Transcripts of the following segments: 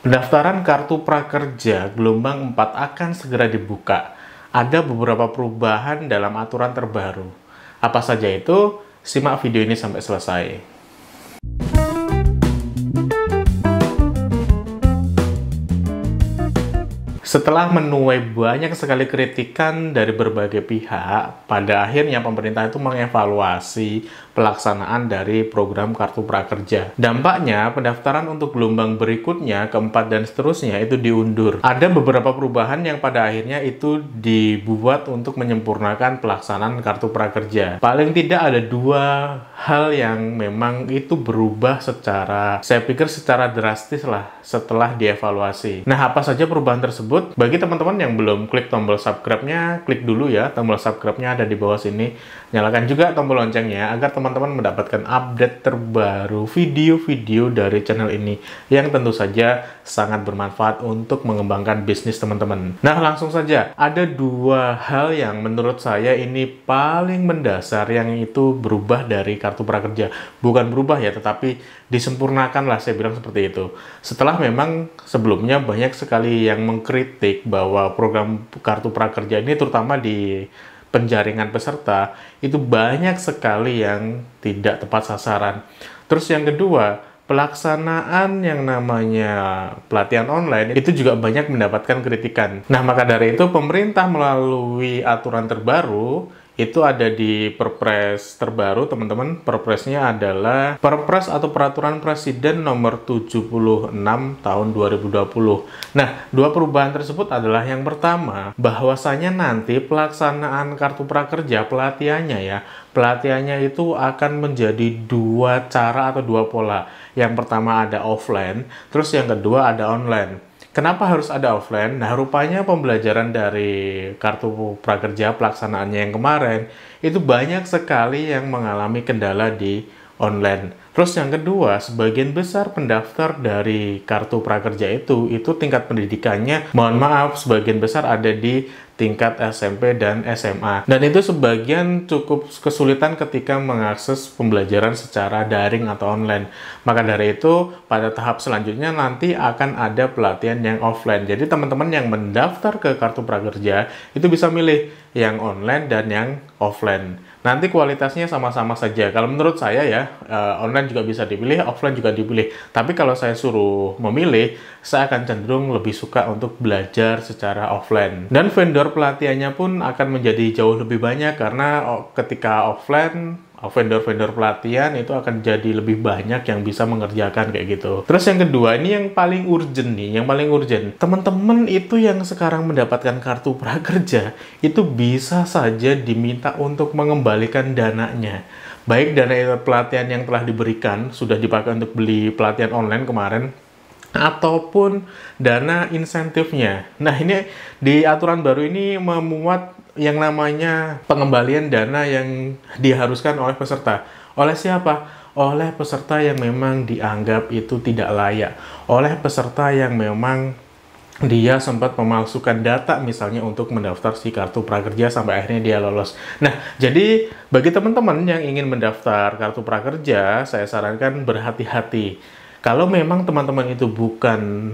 Pendaftaran kartu prakerja gelombang 4 akan segera dibuka. Ada beberapa perubahan dalam aturan terbaru. Apa saja itu? Simak video ini sampai selesai. Setelah menuai banyak sekali kritikan dari berbagai pihak, pada akhirnya pemerintah itu mengevaluasi pelaksanaan dari program Kartu Prakerja. Dampaknya, pendaftaran untuk gelombang berikutnya, keempat dan seterusnya itu diundur. Ada beberapa perubahan yang pada akhirnya itu dibuat untuk menyempurnakan pelaksanaan Kartu Prakerja. Paling tidak ada dua hal yang memang itu berubah secara, saya pikir secara drastis lah setelah dievaluasi. Nah, apa saja perubahan tersebut? tersebut. Bagi teman-teman yang belum klik tombol subscribe-nya, klik dulu ya. Tombol subscribe-nya ada di bawah sini. Nyalakan juga tombol loncengnya agar teman-teman mendapatkan update terbaru video-video dari channel ini yang tentu saja sangat bermanfaat untuk mengembangkan bisnis teman-teman. Nah, langsung saja. Ada dua hal yang menurut saya ini paling mendasar yang itu berubah dari kartu prakerja. Bukan berubah ya, tetapi disempurnakan lah saya bilang seperti itu. Setelah memang sebelumnya banyak sekali yang mengkritik kritik bahwa program kartu prakerja ini terutama di penjaringan peserta itu banyak sekali yang tidak tepat sasaran. Terus yang kedua, pelaksanaan yang namanya pelatihan online itu juga banyak mendapatkan kritikan. Nah, maka dari itu pemerintah melalui aturan terbaru itu ada di Perpres terbaru teman-teman. Perpresnya adalah Perpres atau Peraturan Presiden nomor 76 tahun 2020. Nah, dua perubahan tersebut adalah yang pertama, bahwasanya nanti pelaksanaan kartu prakerja pelatihannya ya, pelatihannya itu akan menjadi dua cara atau dua pola. Yang pertama ada offline, terus yang kedua ada online Kenapa harus ada offline? Nah, rupanya pembelajaran dari kartu prakerja pelaksanaannya yang kemarin itu banyak sekali yang mengalami kendala di online. Terus yang kedua, sebagian besar pendaftar dari kartu prakerja itu, itu tingkat pendidikannya, mohon maaf, sebagian besar ada di tingkat SMP dan SMA. Dan itu sebagian cukup kesulitan ketika mengakses pembelajaran secara daring atau online. Maka dari itu, pada tahap selanjutnya nanti akan ada pelatihan yang offline. Jadi teman-teman yang mendaftar ke kartu prakerja itu bisa milih yang online dan yang offline. Nanti kualitasnya sama-sama saja. Kalau menurut saya ya, uh, online juga bisa dipilih, offline juga dipilih. Tapi kalau saya suruh memilih, saya akan cenderung lebih suka untuk belajar secara offline. Dan vendor pelatihannya pun akan menjadi jauh lebih banyak karena oh, ketika offline vendor-vendor pelatihan itu akan jadi lebih banyak yang bisa mengerjakan kayak gitu. Terus yang kedua ini yang paling urgent nih, yang paling urgent. Teman-teman itu yang sekarang mendapatkan kartu prakerja itu bisa saja diminta untuk mengembalikan dananya. Baik dana pelatihan yang telah diberikan sudah dipakai untuk beli pelatihan online kemarin ataupun dana insentifnya. Nah, ini di aturan baru ini memuat yang namanya pengembalian dana yang diharuskan oleh peserta. Oleh siapa? Oleh peserta yang memang dianggap itu tidak layak. Oleh peserta yang memang dia sempat memalsukan data misalnya untuk mendaftar si kartu prakerja sampai akhirnya dia lolos. Nah, jadi bagi teman-teman yang ingin mendaftar kartu prakerja, saya sarankan berhati-hati. Kalau memang teman-teman itu bukan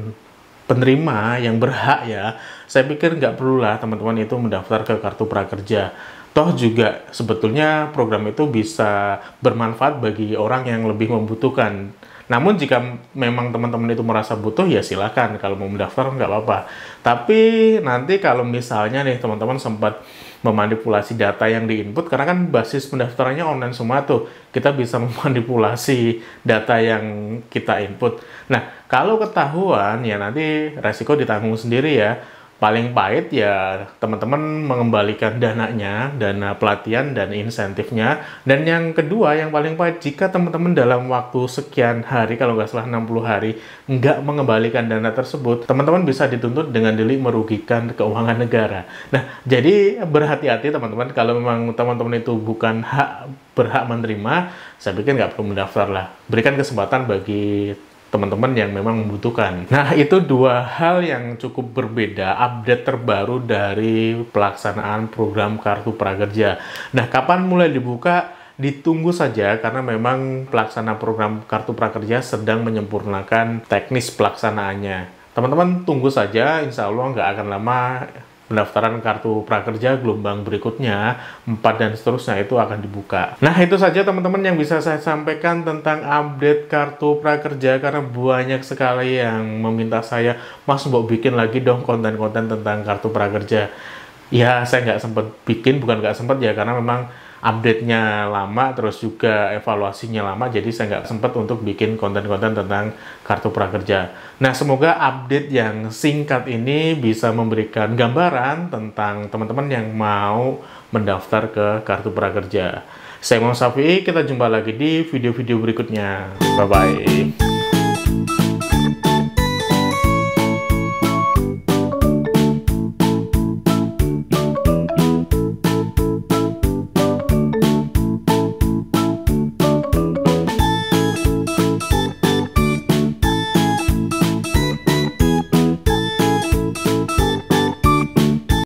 penerima yang berhak ya, saya pikir nggak perlulah teman-teman itu mendaftar ke kartu prakerja. Toh juga sebetulnya program itu bisa bermanfaat bagi orang yang lebih membutuhkan. Namun jika memang teman-teman itu merasa butuh ya silakan kalau mau mendaftar nggak apa-apa. Tapi nanti kalau misalnya nih teman-teman sempat memanipulasi data yang diinput karena kan basis pendaftarannya online semua tuh kita bisa memanipulasi data yang kita input nah kalau ketahuan ya nanti resiko ditanggung sendiri ya paling pahit ya teman-teman mengembalikan dananya, dana pelatihan dan insentifnya. Dan yang kedua yang paling pahit jika teman-teman dalam waktu sekian hari kalau nggak salah 60 hari nggak mengembalikan dana tersebut, teman-teman bisa dituntut dengan delik merugikan keuangan negara. Nah, jadi berhati-hati teman-teman kalau memang teman-teman itu bukan hak berhak menerima, saya pikir nggak perlu mendaftar lah. Berikan kesempatan bagi teman-teman yang memang membutuhkan. Nah, itu dua hal yang cukup berbeda update terbaru dari pelaksanaan program Kartu Prakerja. Nah, kapan mulai dibuka? ditunggu saja karena memang pelaksana program Kartu Prakerja sedang menyempurnakan teknis pelaksanaannya. Teman-teman tunggu saja, insya Allah nggak akan lama pendaftaran kartu prakerja gelombang berikutnya 4 dan seterusnya itu akan dibuka. Nah, itu saja teman-teman yang bisa saya sampaikan tentang update kartu prakerja karena banyak sekali yang meminta saya, "Mas, mau bikin lagi dong konten-konten tentang kartu prakerja." Ya, saya nggak sempat bikin, bukan nggak sempat ya, karena memang update-nya lama, terus juga evaluasinya lama, jadi saya nggak sempat untuk bikin konten-konten tentang kartu prakerja. Nah, semoga update yang singkat ini bisa memberikan gambaran tentang teman-teman yang mau mendaftar ke kartu prakerja. Saya Mohon Safi, kita jumpa lagi di video-video berikutnya. Bye-bye.